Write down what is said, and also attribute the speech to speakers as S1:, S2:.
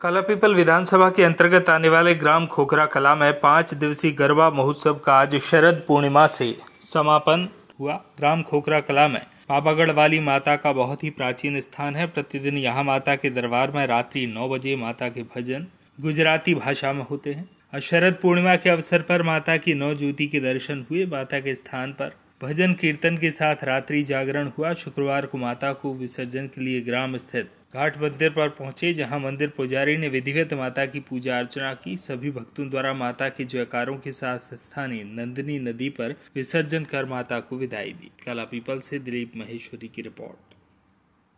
S1: कलापीपल विधानसभा के अंतर्गत आने वाले ग्राम खोखरा कला में पाँच दिवसीय गरबा महोत्सव का आज शरद पूर्णिमा से समापन हुआ ग्राम खोखरा कला में पापागढ़ वाली माता का बहुत ही प्राचीन स्थान है प्रतिदिन यहाँ माता के दरबार में रात्रि नौ बजे माता के भजन गुजराती भाषा में होते हैं और शरद पूर्णिमा के अवसर पर माता की नौ ज्योति के दर्शन हुए माता के स्थान पर भजन कीर्तन के साथ रात्रि जागरण हुआ शुक्रवार को माता को विसर्जन के लिए ग्राम स्थित घाट मंदिर पर पहुंचे जहां मंदिर पुजारी ने विधिवत माता की पूजा अर्चना की सभी भक्तों द्वारा माता के जयकारों के साथ स्थानीय नंदिनी नदी पर विसर्जन कर माता को विदाई दी कला पीपल से दिलीप महेश्वरी की रिपोर्ट